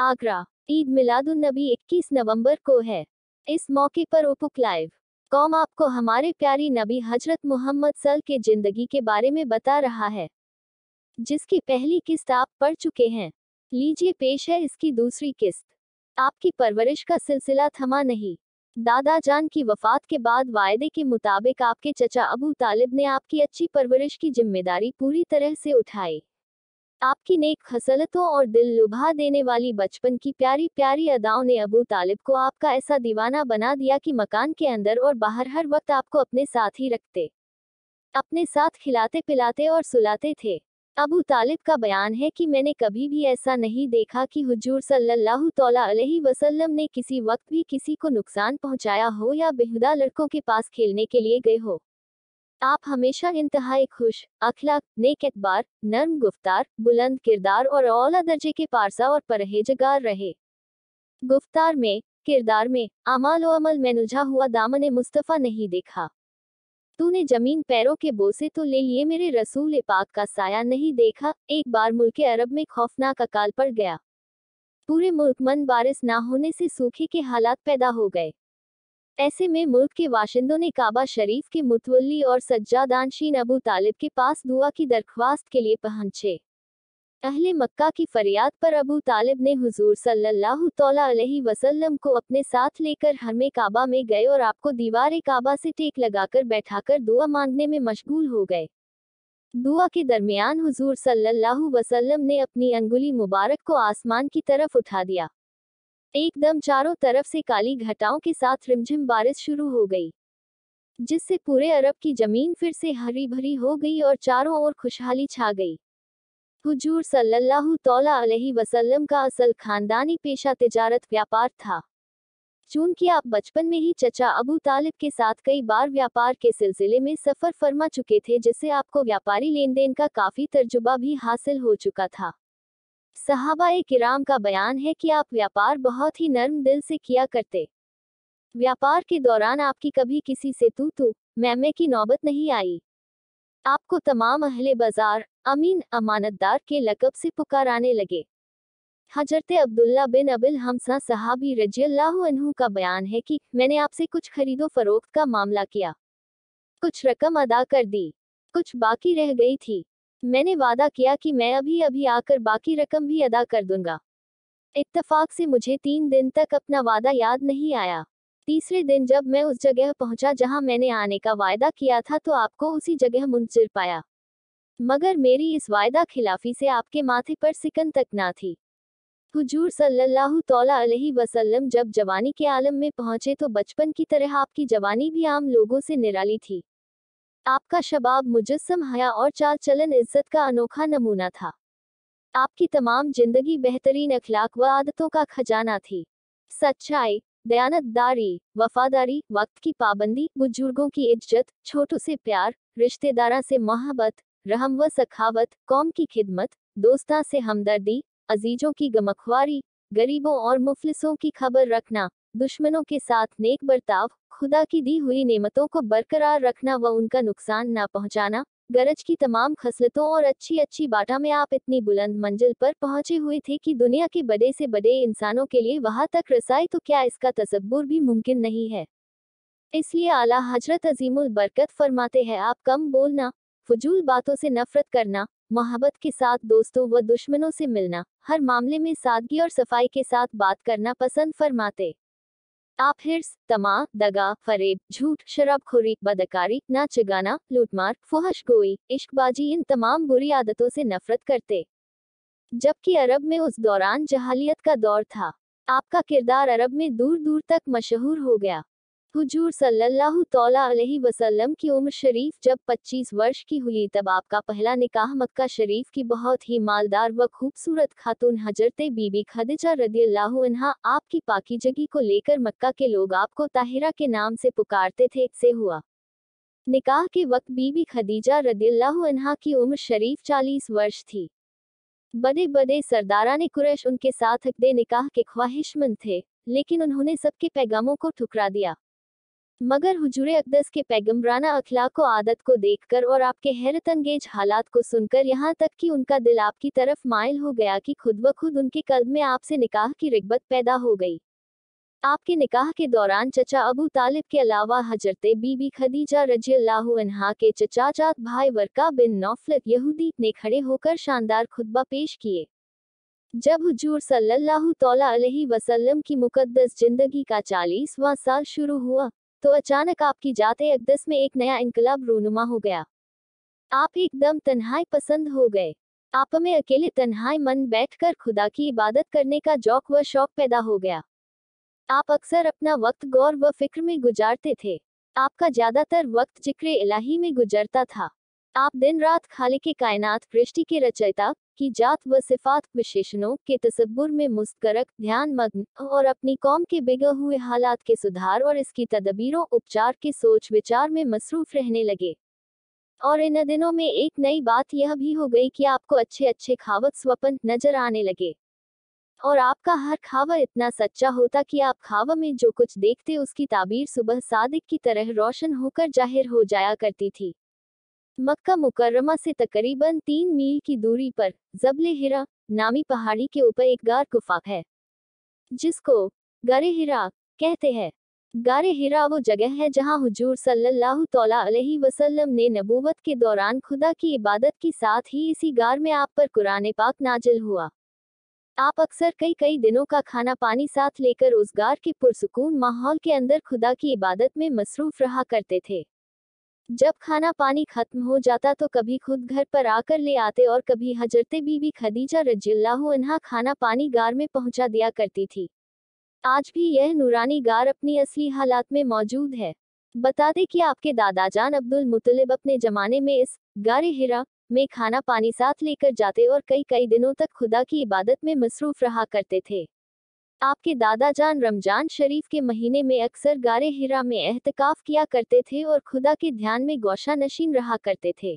आगरा ईद मिलादुलनबी 21 नवंबर को है इस मौके पर ओपुक लाइव कौम आपको हमारे प्यारी नबी हजरत मोहम्मद सल के जिंदगी के बारे में बता रहा है जिसकी पहली किस्त आप पढ़ चुके हैं लीजिए पेश है इसकी दूसरी किस्त आपकी परवरिश का सिलसिला थमा नहीं दादा जान की वफात के बाद वायदे के मुताबिक आपके चचा अबू तालिब ने आपकी अच्छी परवरिश की जिम्मेदारी पूरी तरह से उठाई आपकी नेक हसलतों और दिल लुभा देने वाली बचपन की प्यारी प्यारी अदाओं ने अबू तालिब को आपका ऐसा दीवाना बना दिया कि मकान के अंदर और बाहर हर वक्त आपको अपने साथ ही रखते अपने साथ खिलाते पिलाते और सुलाते थे अबू तालिब का बयान है कि मैंने कभी भी ऐसा नहीं देखा कि हुजूर सल्लल्लाहु अलैहि वसल्लम ने किसी वक्त भी किसी को नुकसान पहुंचाया हो या बेहुदा लड़कों के पास खेलने के लिए गए हो आप हमेशा इंतहाई खुश अखलाक नेक एतबार नर्म गुफ्तार बुलंद किरदार और औला दर्जे के पारसा और परहेजगार रहे गुफ्तार में किरदार में अमाल अमल में उलझा हुआ दामन मुस्तफ़ा नहीं देखा तूने जमीन पैरों के बोसे तो ले लिए मेरे रसूल पाक का साया नहीं देखा एक बार मुल्क अरब में खौफनाक अकाल पड़ गया पूरे मुल्क मन बारिश ना होने से सूखे के हालात पैदा हो गए ऐसे में मुल्क के बाशिंदों ने काबा शरीफ के मुतवली और सज्जादानशीन अबू तालिब के पास दुआ की दरख्वास्त के लिए पहुंचे अहले मक्का की फरियाद पर अबू तालिब ने हुजूर सल्लल्लाहु अलैहि वसल्लम को अपने साथ लेकर हरमे काबा में गए और आपको दीवार काबा से टेक लगाकर बैठाकर दुआ मांगने में मशगूल हो गए दुआ के दरमियान हुजूर सल्लल्लाहु वसल्लम ने अपनी अंगुली मुबारक को आसमान की तरफ उठा दिया एकदम चारों तरफ से काली घटाओं के साथ रिमझिम बारिश शुरू हो गई जिससे पूरे अरब की जमीन फिर से हरी भरी हो गई और चारों ओर खुशहाली छा गई हुजूर सल्लल्लाहु अलैहि वसल्लम का असल खानदानी पेशा तिजारत व्यापार था चूंकि आप बचपन में ही चचा अबू तालिब के साथ कई बार व्यापार के सिलसिले में सफर फरमा चुके थे जिससे आपको व्यापारी लेन देन का काफी तजुर्बा भी हासिल हो चुका था सहाबा ए किराम का बयान है कि आप व्यापार बहुत ही नर्म दिल से किया करते व्यापार के दौरान आपकी कभी किसी से तू तू मैमे की नौबत नहीं आई आपको तमाम अहले बाजार अमीन अमानतदार के लकब से पुकाराने लगे हजरत अब्दुल्ला बिन अबिल हमसा सहाबी रजील्लाहु का बयान है कि मैंने आपसे कुछ खरीदो फरोख्त का मामला किया कुछ रकम अदा कर दी कुछ बाकी रह गई थी मैंने वादा किया कि मैं अभी अभी आकर बाकी रकम भी अदा कर दूंगा इतफाक से मुझे तीन दिन तक अपना वादा याद नहीं आया तीसरे दिन जब मैं उस जगह पहुंचा जहां मैंने आने का वायदा किया था तो आपको उसी जगह मुंतजर पाया मगर मेरी इस वायदा खिलाफी से आपके माथे पर सिकन तक ना थी हुजूर सल्लल्लाहु तौला अलैहि वसल्लम जब जवानी के आलम में पहुंचे तो बचपन की तरह आपकी जवानी भी आम लोगों से निराली थी आपका शबाब मुजस्म हया और चाल चलन इज्जत का अनोखा नमूना था आपकी तमाम जिंदगी बेहतरीन अखलाक व आदतों का खजाना थी सच्चाई दयानतदारी वफादारी वक्त की पाबंदी बुजुर्गों की इज्जत छोटों से प्यार रिश्तेदारा से मोहब्बत रहम व सखावत कौम की खिदमत दोस्ता से हमदर्दी अजीजों की गमखवारी गरीबों और मुफलिसों की खबर रखना दुश्मनों के साथ नेक बर्ताव खुदा की दी हुई नेमतों को बरकरार रखना व उनका नुकसान न पहुंचाना गरज की तमाम खसलतों और अच्छी अच्छी बाटा में आप इतनी बुलंद मंजिल पर पहुंचे हुए थे कि दुनिया के बड़े से बड़े इंसानों के लिए वहां तक रसाई तो क्या इसका तस्वुर भी मुमकिन नहीं है इसलिए आला हजरत अजीमुल बरकत फरमाते हैं आप कम बोलना फजूल बातों से नफरत करना मोहब्बत के साथ दोस्तों व दुश्मनों से मिलना हर मामले में सादगी और सफाई के साथ बात करना पसंद फरमाते आप हिर्स तमा दगा फरेब झूठ शराबखोरी बदकारी नाचगाना लूटमार फुहश गोई इश्कबाजी इन तमाम बुरी आदतों से नफरत करते जबकि अरब में उस दौरान जहालियत का दौर था आपका किरदार अरब में दूर दूर तक मशहूर हो गया हुजूर सल्लल्लाहु अलैहि वसल्लम की उम्र शरीफ जब 25 वर्ष की हुई तब आपका पहला निकाह मक्का शरीफ की बहुत ही मालदार व खूबसूरत खातून हजरत बीबी खदिजा रदी अल्लाह आपकी पाकिजगी को लेकर मक्का के लोग आपको ताहिरा के नाम से पुकारते थे से हुआ निकाह के वक्त बीबी खदीजा रदील्ला की उम्र शरीफ चालीस वर्ष थी बड़े बड़े सरदारा ने कुरैश उनके साथ अकदे निकाह के ख्वाहिशमंद थे लेकिन उन्होंने सबके पैगामों को ठुकरा दिया मगर हजूर अकदस के पैगम्बराना अखलाक को आदत को देखकर और आपके हैरत अंगेज हालात को सुनकर यहाँ तक कि उनका दिल आपकी तरफ मायल हो गया कि खुद ब खुद उनके कल्ब में आपसे निकाह की रिगबत पैदा हो गई आपके निकाह के दौरान चचा अबू तालिब के अलावा हजरते बीबी खदीजा रजी अल्लाह के चचा भाई वर्का बिन नौफलत यहूदी ने खड़े होकर शानदार खुतबा पेश किए जब हुजूर सल्लल्लाहु अलैहि वसल्लम की मुकद्दस जिंदगी का चालीसवां साल शुरू हुआ तो अचानक आपकी जाते अकदस में एक नया इनकलाब रोनुमा हो गया आप एकदम तन्हाई पसंद हो गए आप में अकेले तन्हाई मन बैठकर खुदा की इबादत करने का जौक व शौक पैदा हो गया आप अक्सर अपना वक्त गौर व फिक्र में गुजारते थे आपका ज्यादातर वक्त जिक्र इलाही में गुजरता था आप दिन रात खाली के कायनात सृष्टि के रचयिता की जात व सिफात विशेषणों के तस्वुर में मुस्करक ध्यान मग्न और अपनी कौम के बिगड़ हुए हालात के सुधार और इसकी तदबीरों उपचार के सोच विचार में मसरूफ रहने लगे और इन दिनों में एक नई बात यह भी हो गई कि आपको अच्छे अच्छे खावत स्वपन नजर आने लगे और आपका हर खावा इतना सच्चा होता कि आप खावा में जो कुछ देखते उसकी ताबीर सुबह सादिक की तरह रोशन होकर जाहिर हो जाया करती थी मक्का मुकर्रमा से तकरीबन तीन मील की दूरी पर जबले हिरा नामी पहाड़ी के ऊपर एक गार गुफा है जिसको गारे हिरा कहते हैं गारे हिरा वो जगह है जहां हुजूर सल्लल्लाहु अलैहि वसल्लम ने नबूवत के दौरान खुदा की इबादत के साथ ही इसी गार में आप पर कुरान पाक नाजिल हुआ आप अक्सर कई कई दिनों का खाना पानी साथ लेकर उस गार के पुरसकून माहौल के अंदर खुदा की इबादत में मसरूफ रहा करते थे जब खाना पानी खत्म हो जाता तो कभी खुद घर पर आकर ले आते और कभी हजरते बीबी खदीजा रजिल्लाहु खाना पानी गार में पहुंचा दिया करती थी आज भी यह नूरानी गार अपनी असली हालात में मौजूद है बता दें कि आपके दादाजान अब्दुल मुतलिब अपने जमाने में इस गारे हिरा में खाना पानी साथ लेकर जाते और कई कई दिनों तक खुदा की इबादत में मसरूफ रहा करते थे आपके दादा जान रमजान शरीफ के महीने में अक्सर गारे हिरा में एहतिकाफ किया करते थे और खुदा के ध्यान में गौशा नशीन रहा करते थे